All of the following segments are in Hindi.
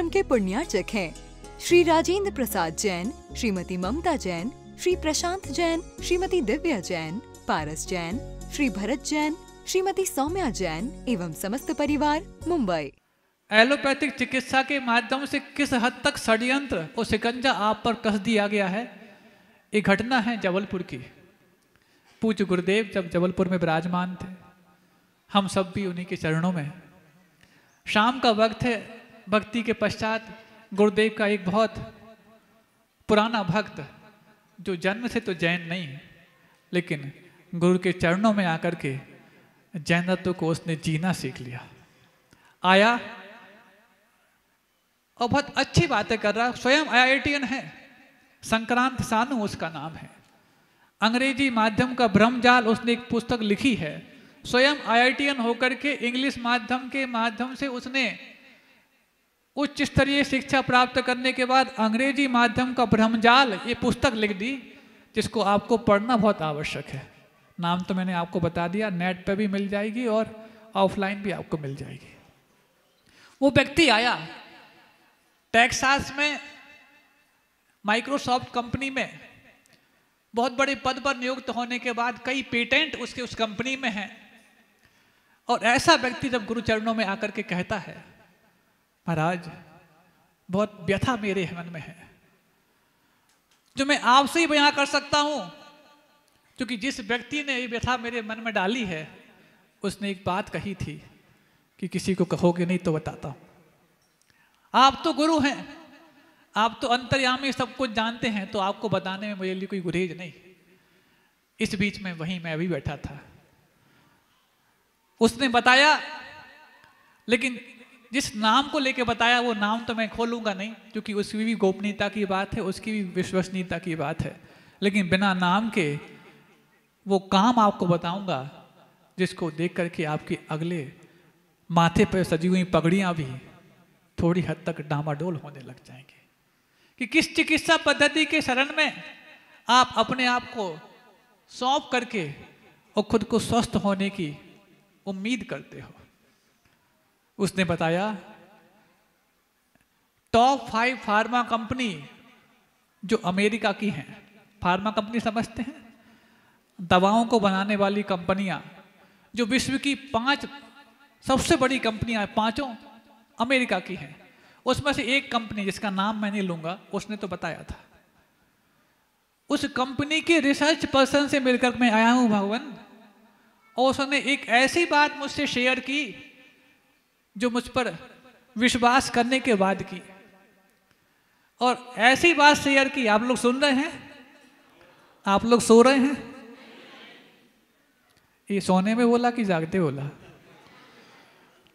कार्यक्रम के पुण्यार्चक हैं श्री राजेंद्र प्रसाद जैन श्रीमती ममता जैन श्री प्रशांत जैन श्रीमती दिव्या जैन पारस जैन श्री भरत जैन श्रीमती सौम्या जैन एवं समस्त परिवार मुंबई एलोपैथिक चिकित्सा के माध्यम से किस हद तक षड्यंत्र और शिकंजा आप पर कस दिया गया है ये घटना है जबलपुर की पूज गुरुदेव जब जबलपुर में विराजमान थे हम सब भी उन्हीं के चरणों में शाम का वक्त है भक्ति के पश्चात गुरुदेव का एक बहुत पुराना भक्त जो जन्म से तो जैन नहीं लेकिन गुरु के चरणों में आकर के जैनत्व तत्व को उसने जीना सीख लिया आया और बहुत अच्छी बातें कर रहा स्वयं आईआईटीएन है संक्रांत सानू उसका नाम है अंग्रेजी माध्यम का ब्रह्मजाल उसने एक पुस्तक लिखी है स्वयं आईआईटीएन होकर के इंग्लिश माध्यम के माध्यम से उसने उच्च स्तरीय शिक्षा प्राप्त करने के बाद अंग्रेजी माध्यम का ब्रह्मजाल ये पुस्तक लिख दी जिसको आपको पढ़ना बहुत आवश्यक है नाम तो मैंने आपको बता दिया नेट पे भी मिल जाएगी और ऑफलाइन भी आपको मिल जाएगी वो व्यक्ति आया टेक्सास में माइक्रोसॉफ्ट कंपनी में बहुत बड़े पद पर नियुक्त होने के बाद कई पेटेंट उसके उस कंपनी में हैं और ऐसा व्यक्ति जब गुरुचरणों में आकर के कहता है महाराज बहुत व्यथा मेरे मन में है जो मैं आपसे ही बयां कर सकता हूं क्योंकि जिस व्यक्ति ने ये व्यथा मेरे मन में डाली है उसने एक बात कही थी कि किसी को कहोगे नहीं तो बताता हूं आप तो गुरु हैं आप तो अंतर्यामी सब कुछ जानते हैं तो आपको बताने में मेरे लिए कोई गुरेज नहीं इस बीच में वहीं मैं अभी बैठा था उसने बताया लेकिन जिस नाम को लेके बताया वो नाम तो मैं खोलूंगा नहीं क्योंकि उसकी भी गोपनीयता की बात है उसकी भी विश्वसनीयता की बात है लेकिन बिना नाम के वो काम आपको बताऊंगा जिसको देख करके आपके अगले माथे पर सजी हुई पगड़ियाँ भी थोड़ी हद तक डामाडोल होने लग जाएंगे कि किस चिकित्सा पद्धति के शरण में आप अपने आप को सौंप करके और खुद को स्वस्थ होने की उम्मीद करते हो उसने बताया टॉप फाइव फार्मा कंपनी जो अमेरिका की हैं फार्मा कंपनी समझते हैं दवाओं को बनाने वाली कंपनियां जो विश्व की पांच सबसे बड़ी कंपनियां हैं पांचों अमेरिका की हैं उसमें से एक कंपनी जिसका नाम मैं नहीं लूंगा उसने तो बताया था उस कंपनी के रिसर्च पर्सन से मिलकर मैं आया हूं भगवान और उसने एक ऐसी बात मुझसे शेयर की जो मुझ पर विश्वास करने के बाद की और ऐसी बात शेयर की आप लोग सुन रहे हैं आप लोग सो रहे हैं ये सोने में बोला कि जागते बोला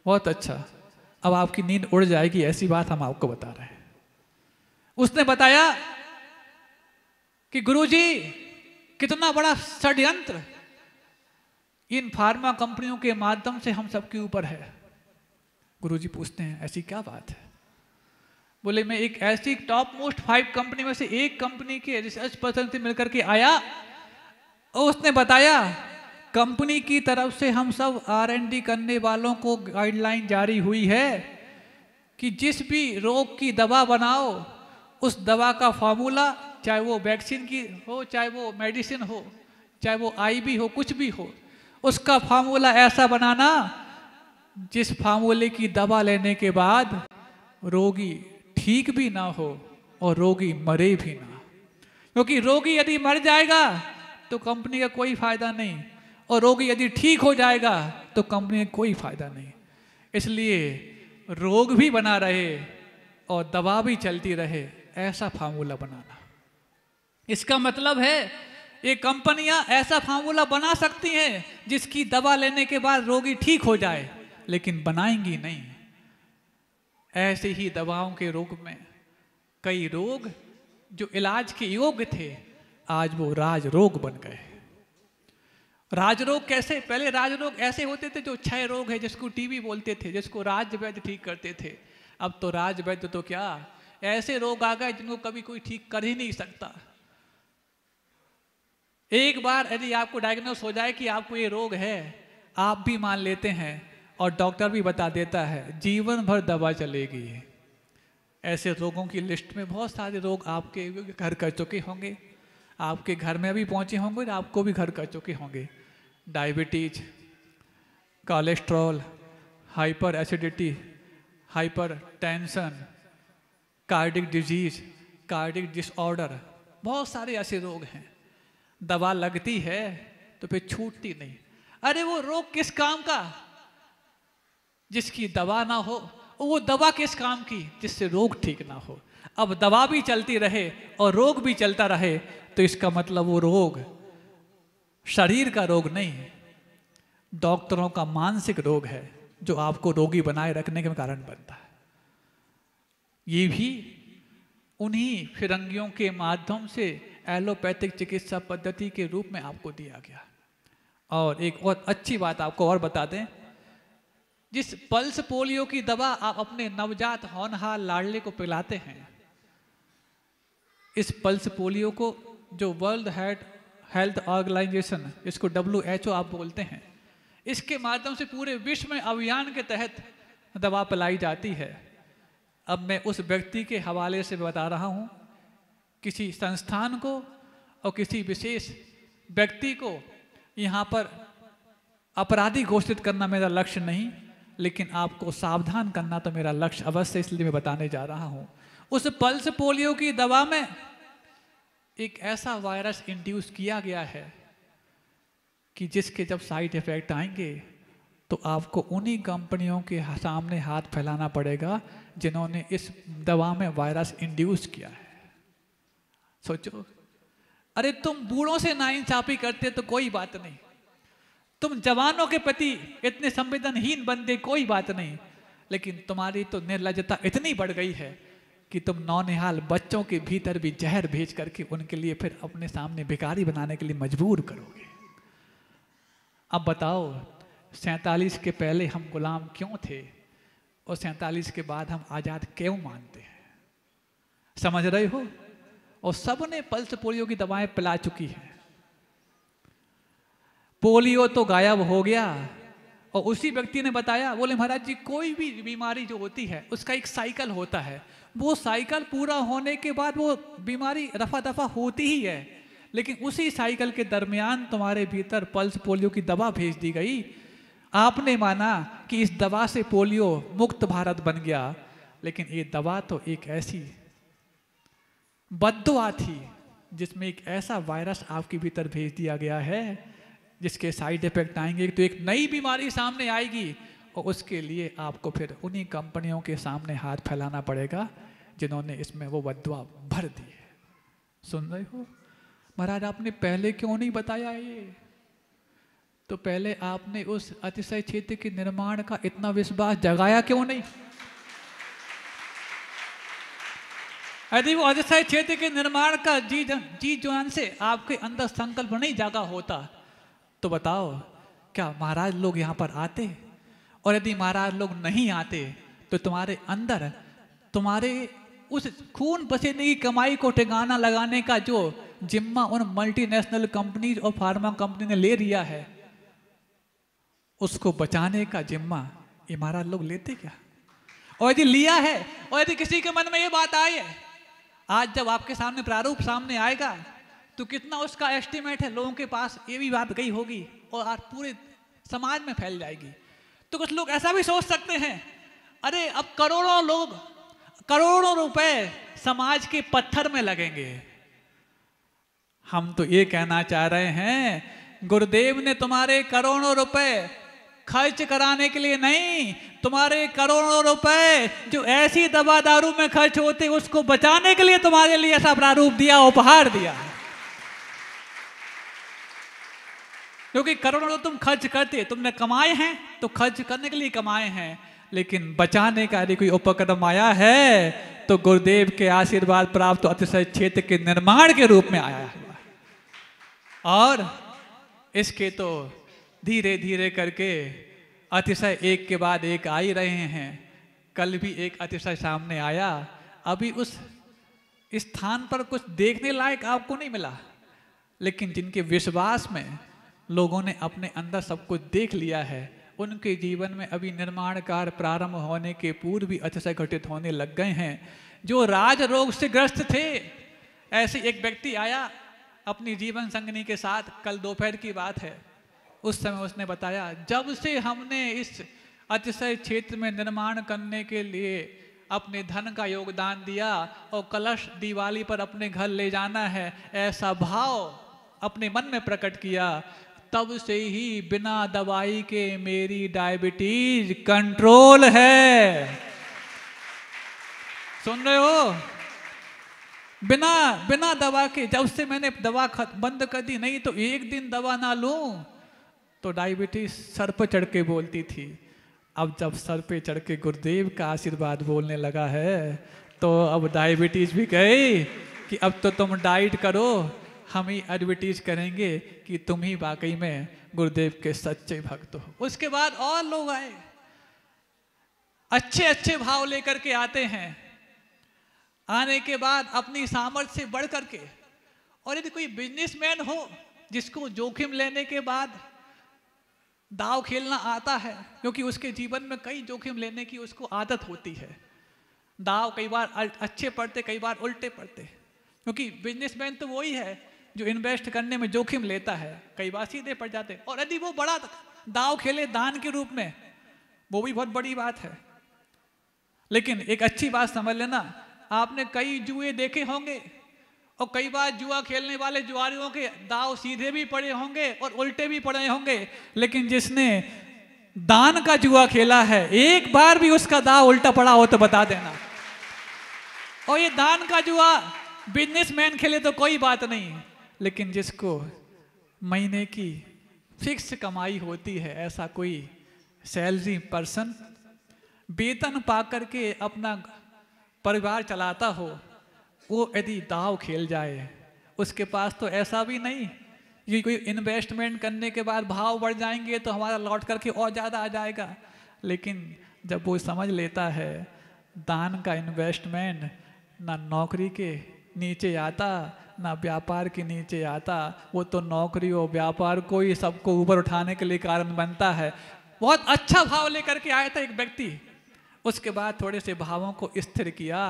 बहुत अच्छा अब आपकी नींद उड़ जाएगी ऐसी बात हम आपको बता रहे हैं उसने बताया कि गुरुजी कितना बड़ा षड्यंत्र इन फार्मा कंपनियों के माध्यम से हम सबके ऊपर है गुरुजी पूछते हैं ऐसी क्या बात है बोले मैं एक ऐसी टॉप मोस्ट फाइव कंपनी में से एक कंपनी के रिसर्च पर्सन से मिलकर के आया और उसने बताया कंपनी की तरफ से हम सब आर एन डी करने वालों को गाइडलाइन जारी हुई है कि जिस भी रोग की दवा बनाओ उस दवा का फार्मूला चाहे वो वैक्सीन की हो चाहे वो मेडिसिन हो चाहे वो आई भी हो कुछ भी हो उसका फार्मूला ऐसा बनाना जिस फार्मूले की दवा लेने के बाद रोगी ठीक भी ना हो और रोगी मरे भी ना क्योंकि रोगी यदि मर जाएगा तो कंपनी का कोई फायदा नहीं और रोगी यदि ठीक हो जाएगा तो कंपनी का कोई फायदा नहीं इसलिए रोग भी बना रहे और दवा भी चलती रहे ऐसा फार्मूला बनाना इसका मतलब है ये कंपनियां ऐसा फार्मूला बना सकती हैं जिसकी दवा लेने के बाद रोगी ठीक हो जाए लेकिन बनाएंगी नहीं ऐसे ही दवाओं के रोग में कई रोग जो इलाज के योग्य थे आज वो राज रोग बन गए राज रोग कैसे पहले राज रोग ऐसे होते थे जो क्षय रोग है जिसको टीबी बोलते थे जिसको राज वैद्य ठीक करते थे अब तो राज वैद्य तो क्या ऐसे रोग आ गए जिनको कभी कोई ठीक कर ही नहीं सकता एक बार यदि आपको डायग्नोस हो जाए कि आपको ये रोग है आप भी मान लेते हैं और डॉक्टर भी बता देता है जीवन भर दवा चलेगी ऐसे रोगों की लिस्ट में बहुत सारे रोग आपके घर कर चुके होंगे आपके घर में भी पहुंचे होंगे और आपको भी घर कर चुके होंगे diabetes cholesterol hyper acidity hyper tension cardiac disease cardiac disorder बहुत सारे ऐसे रोग हैं दवा लगती है तो फिर छूटती नहीं अरे वो रोग किस काम का जिसकी दवा ना हो वो दवा किस काम की जिससे रोग ठीक ना हो अब दवा भी चलती रहे और रोग भी चलता रहे तो इसका मतलब वो रोग शरीर का रोग नहीं है डॉक्टरों का मानसिक रोग है जो आपको रोगी बनाए रखने के कारण बनता है ये भी उन्हीं फिरंगियों के माध्यम से एलोपैथिक चिकित्सा पद्धति के रूप में आपको दिया गया और एक और अच्छी बात आपको और बता दें जिस पल्स पोलियो की दवा आप अपने नवजात होनहार लाडले को पिलाते हैं इस पल्स पोलियो को जो वर्ल्ड हेड हेल्थ ऑर्गेनाइजेशन इसको डब्ल्यू एच ओ आप बोलते हैं इसके माध्यम से पूरे विश्व में अभियान के तहत दवा पिलाई जाती है अब मैं उस व्यक्ति के हवाले से बता रहा हूँ किसी संस्थान को और किसी विशेष व्यक्ति को यहाँ पर अपराधी घोषित करना मेरा लक्ष्य नहीं लेकिन आपको सावधान करना तो मेरा लक्ष्य अवश्य इसलिए मैं बताने जा रहा हूं उस पल्स पोलियो की दवा में एक ऐसा वायरस इंड्यूस किया गया है कि जिसके जब साइड इफ़ेक्ट आएंगे तो आपको उन्हीं कंपनियों के सामने हाथ फैलाना पड़ेगा जिन्होंने इस दवा में वायरस इंड्यूस किया है सोचो अरे तुम बूढ़ों से नाइंसाफ़ी करते तो कोई बात नहीं तुम जवानों के प्रति इतने संवेदनहीन बंदे कोई बात नहीं लेकिन तुम्हारी तो निर्लजता इतनी बढ़ गई है कि तुम नौनिहाल बच्चों के भीतर भी जहर भेज करके उनके लिए फिर अपने सामने भिकारी बनाने के लिए मजबूर करोगे अब बताओ सैतालीस के पहले हम गुलाम क्यों थे और सैतालीस के बाद हम आज़ाद क्यों मानते हैं समझ रहे हो और सब ने पल्स पोलियो की दवाएं पिला चुकी हैं पोलियो तो गायब हो गया और उसी व्यक्ति ने बताया बोले महाराज जी कोई भी बीमारी जो होती है उसका एक साइकिल होता है वो साइकिल पूरा होने के बाद वो बीमारी रफा दफा होती ही है लेकिन उसी साइकिल के दरमियान तुम्हारे भीतर पल्स पोलियो की दवा भेज दी गई आपने माना कि इस दवा से पोलियो मुक्त भारत बन गया लेकिन ये दवा तो एक ऐसी बदुआ थी जिसमें एक ऐसा वायरस आपके भीतर भेज दिया गया है जिसके साइड इफेक्ट आएंगे तो एक नई बीमारी सामने आएगी और उसके लिए आपको फिर उन्हीं कंपनियों के सामने हाथ फैलाना पड़ेगा जिन्होंने इसमें वो बदवा भर दी है सुन रहे हो महाराज आपने पहले क्यों नहीं बताया ये तो पहले आपने उस अतिशय क्षेत्र के निर्माण का इतना विश्वास जगाया क्यों नहीं यदि वो अतिशय क्षेत्र के निर्माण का जी जी जान से आपके अंदर संकल्प नहीं जागा होता तो बताओ क्या महाराज लोग यहाँ पर आते और यदि महाराज लोग नहीं आते तो तुम्हारे अंदर तुम्हारे उस खून पसीने की कमाई को ठिकाना लगाने का जो जिम्मा उन मल्टीनेशनल कंपनीज और फार्मा कंपनी ने ले लिया है उसको बचाने का जिम्मा ये महाराज लोग लेते क्या और यदि लिया है और यदि किसी के मन में ये बात आई है आज जब आपके सामने प्रारूप सामने आएगा तो कितना उसका एस्टिमेट है लोगों के पास ये भी बात गई होगी और आज पूरे समाज में फैल जाएगी तो कुछ लोग ऐसा भी सोच सकते हैं अरे अब करोड़ों लोग करोड़ों रुपए समाज के पत्थर में लगेंगे हम तो ये कहना चाह रहे हैं गुरुदेव ने तुम्हारे करोड़ों रुपए खर्च कराने के लिए नहीं तुम्हारे करोड़ों रुपए जो ऐसी दवा दारू में खर्च होते उसको बचाने के लिए तुम्हारे लिए ऐसा प्रारूप दिया उपहार दिया क्योंकि करोड़ों तुम खर्च करते तुमने कमाए हैं तो खर्च करने के लिए कमाए हैं लेकिन बचाने का यदि कोई उपक्रम आया है तो गुरुदेव के आशीर्वाद प्राप्त तो अतिशय क्षेत्र के निर्माण के रूप में आया हुआ और इसके तो धीरे धीरे करके अतिशय एक के बाद एक आ ही रहे हैं कल भी एक अतिशय सामने आया अभी उस स्थान पर कुछ देखने लायक आपको नहीं मिला लेकिन जिनके विश्वास में लोगों ने अपने अंदर सब कुछ देख लिया है उनके जीवन में अभी निर्माण कार्य प्रारंभ होने के पूर्व भी अतिशय घटित होने लग गए हैं जो राज रोग से ग्रस्त थे ऐसे एक व्यक्ति आया अपनी जीवन संगनी के साथ कल दोपहर की बात है उस समय उसने बताया जब से हमने इस अतिशय क्षेत्र में निर्माण करने के लिए अपने धन का योगदान दिया और कलश दिवाली पर अपने घर ले जाना है ऐसा भाव अपने मन में प्रकट किया तब से ही बिना दवाई के मेरी डायबिटीज कंट्रोल है सुन रहे हो बिना बिना दवा के जब से मैंने दवा बंद कर दी नहीं तो एक दिन दवा ना लू तो डायबिटीज सर पर चढ़ के बोलती थी अब जब सर पे चढ़ के गुरुदेव का आशीर्वाद बोलने लगा है तो अब डायबिटीज भी गई कि अब तो तुम डाइट करो हम ही एडवर्टीज करेंगे कि तुम ही वाकई में गुरुदेव के सच्चे भक्त हो उसके बाद और लोग आए अच्छे अच्छे भाव लेकर के आते हैं आने के बाद अपनी सामर्थ्य से बढ़ करके और यदि कोई बिजनेसमैन हो जिसको जोखिम लेने के बाद दाव खेलना आता है क्योंकि उसके जीवन में कई जोखिम लेने की उसको आदत होती है दाव कई बार अच्छे पड़ते कई बार उल्टे पड़ते क्योंकि बिजनेसमैन तो वही है जो इन्वेस्ट करने में जोखिम लेता है कई बार सीधे पड़ जाते और यदि वो बड़ा दाव खेले दान के रूप में वो भी बहुत बड़ी बात है लेकिन एक अच्छी बात समझ लेना आपने कई जुए देखे होंगे और कई बार जुआ खेलने वाले जुआरियों के दाव सीधे भी पड़े होंगे और उल्टे भी पड़े होंगे लेकिन जिसने दान का जुआ खेला है एक बार भी उसका दाव उल्टा पड़ा हो तो बता देना और ये दान का जुआ बिजनेसमैन खेले तो कोई बात नहीं है लेकिन जिसको महीने की फिक्स कमाई होती है ऐसा कोई सैलरी पर्सन वेतन पा करके अपना परिवार चलाता हो वो यदि दाव खेल जाए उसके पास तो ऐसा भी नहीं कि कोई इन्वेस्टमेंट करने के बाद भाव बढ़ जाएंगे तो हमारा लौट करके और ज़्यादा आ जाएगा लेकिन जब वो समझ लेता है दान का इन्वेस्टमेंट ना नौकरी के नीचे आता ना व्यापार के नीचे आता वो तो नौकरी और व्यापार को ही सबको ऊपर उठाने के लिए कारण बनता है बहुत अच्छा भाव लेकर के आया था एक व्यक्ति उसके बाद थोड़े से भावों को स्थिर किया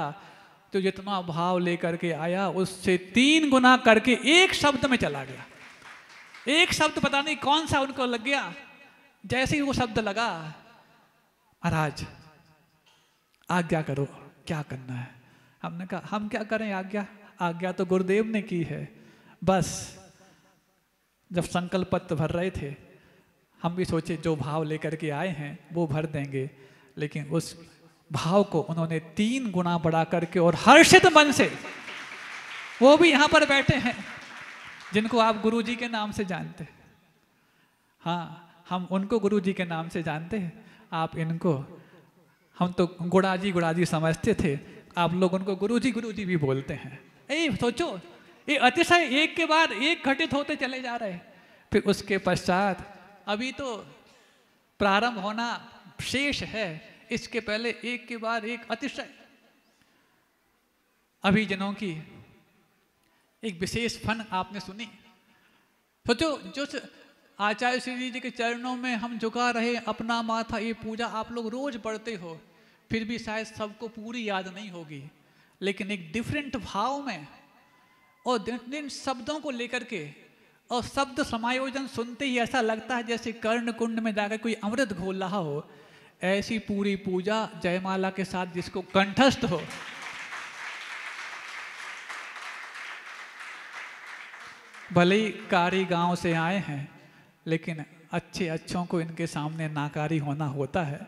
तो जितना भाव लेकर के आया उससे तीन गुना करके एक शब्द में चला गया एक शब्द पता नहीं कौन सा उनको लग गया जैसे ही वो शब्द लगा महाराज आज्ञा करो क्या करना है हमने कहा हम क्या करें आज्ञा आज्ञा तो गुरुदेव ने की है बस जब संकल्प पत्र भर रहे थे हम भी सोचे जो भाव लेकर के आए हैं वो भर देंगे लेकिन उस भाव को उन्होंने तीन गुना बढ़ा करके और हर्षित मन से वो भी यहाँ पर बैठे हैं जिनको आप गुरु जी के नाम से जानते हाँ हम उनको गुरु जी के नाम से जानते हैं आप इनको हम तो गुड़ाजी गुड़ाजी समझते थे आप लोग उनको गुरुजी गुरुजी भी बोलते हैं सोचो ये अतिशय एक के बाद एक घटित होते चले जा रहे फिर उसके पश्चात अभी तो प्रारंभ होना शेष है इसके पहले एक के बाद एक अतिशय अभिजनों की एक विशेष फन आपने सुनी सोचो जो आचार्य श्री जी जी के चरणों में हम झुका रहे अपना माथा ये पूजा आप लोग रोज पढ़ते हो फिर भी शायद सबको पूरी याद नहीं होगी लेकिन एक डिफरेंट भाव में और दिन शब्दों को लेकर के और शब्द समायोजन सुनते ही ऐसा लगता है जैसे कर्ण कुंड में जाकर कोई अमृत घोल रहा हो ऐसी पूरी पूजा जयमाला के साथ जिसको कंठस्थ हो भले ही कारी गांव से आए हैं लेकिन अच्छे अच्छों को इनके सामने नाकारी होना होता है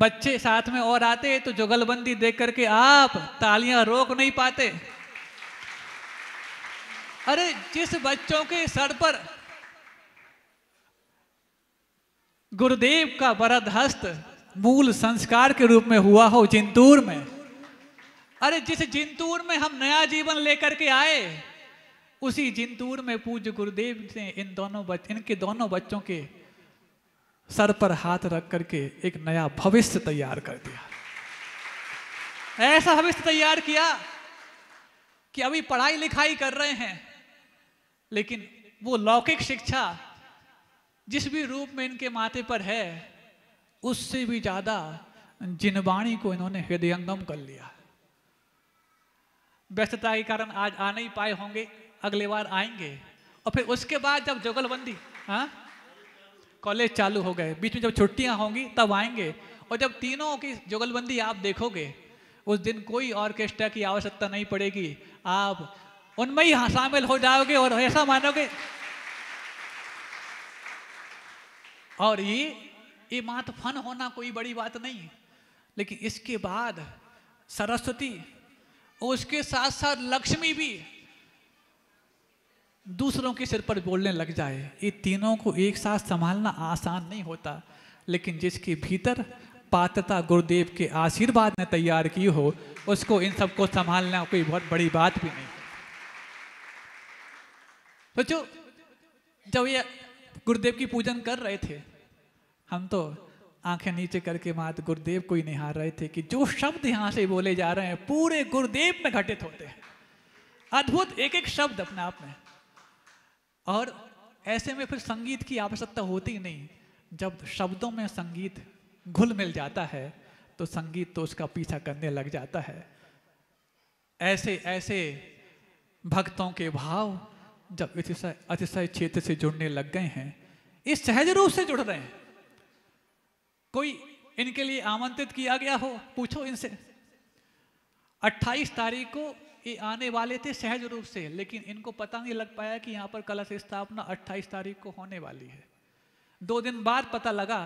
बच्चे साथ में और आते तो जुगलबंदी देख करके आप तालियां रोक नहीं पाते अरे जिस बच्चों के सर पर गुरुदेव का बरद हस्त मूल संस्कार के रूप में हुआ हो जिंतूर में अरे जिस जिंतूर में हम नया जीवन लेकर के आए उसी जिंतूर में पूज्य गुरुदेव ने इन दोनों बच, इनके दोनों बच्चों के सर पर हाथ रख करके एक नया भविष्य तैयार कर दिया ऐसा भविष्य तैयार किया कि अभी पढ़ाई लिखाई कर रहे हैं लेकिन वो लौकिक शिक्षा जिस भी रूप में इनके माथे पर है उससे भी ज्यादा जिनवाणी को इन्होंने हृदयंगम कर लिया व्यस्तता के कारण आज आ नहीं पाए होंगे अगले बार आएंगे और फिर उसके बाद जब जुगलबंदी हाँ कॉलेज चालू हो गए बीच में जब छुट्टियां होंगी तब आएंगे और जब तीनों की जुगलबंदी आप देखोगे उस दिन कोई ऑर्केस्ट्रा की आवश्यकता नहीं पड़ेगी आप उनमें ही हाँ, शामिल हो जाओगे और ऐसा मानोगे और ये ये मात फन होना कोई बड़ी बात नहीं लेकिन इसके बाद सरस्वती उसके साथ साथ लक्ष्मी भी दूसरों के सिर पर बोलने लग जाए ये तीनों को एक साथ संभालना आसान नहीं होता लेकिन जिसके भीतर पात्रता गुरुदेव के आशीर्वाद ने तैयार की हो उसको इन सबको संभालना कोई बहुत बड़ी बात भी नहीं सोचो तो जब ये गुरुदेव की पूजन कर रहे थे हम तो आंखें नीचे करके मात गुरुदेव को ही निहार रहे थे कि जो शब्द यहाँ से बोले जा रहे हैं पूरे गुरुदेव में घटित होते हैं अद्भुत एक एक शब्द अपने आप में और ऐसे में फिर संगीत की आवश्यकता होती नहीं जब शब्दों में संगीत घुल मिल जाता है तो संगीत तो उसका पीछा करने लग जाता है ऐसे ऐसे भक्तों के भाव जब अतिशय अतिशय क्षेत्र से जुड़ने लग गए हैं इस सहज रूप से जुड़ रहे हैं कोई इनके लिए आमंत्रित किया गया हो पूछो इनसे 28 तारीख को ये आने वाले थे सहज रूप से लेकिन इनको पता नहीं लग पाया कि यहाँ पर कलश स्थापना 28 तारीख को होने वाली है दो दिन बाद पता लगा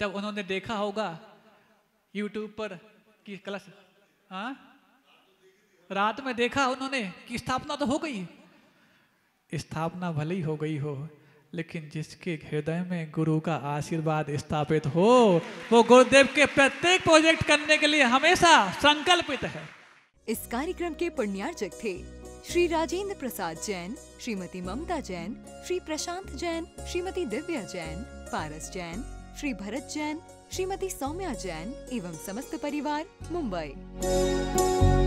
जब उन्होंने देखा होगा यूट्यूब पर कि कलश हाँ रात में देखा उन्होंने कि स्थापना तो हो गई स्थापना भले ही हो गई हो लेकिन जिसके हृदय में गुरु का आशीर्वाद स्थापित हो वो गुरुदेव के प्रत्येक प्रोजेक्ट करने के लिए हमेशा संकल्पित है इस कार्यक्रम के पुण्यार्जक थे श्री राजेंद्र प्रसाद जैन श्रीमती ममता जैन श्री प्रशांत जैन श्रीमती दिव्या जैन पारस जैन श्री भरत जैन श्रीमती सौम्या जैन एवं समस्त परिवार मुंबई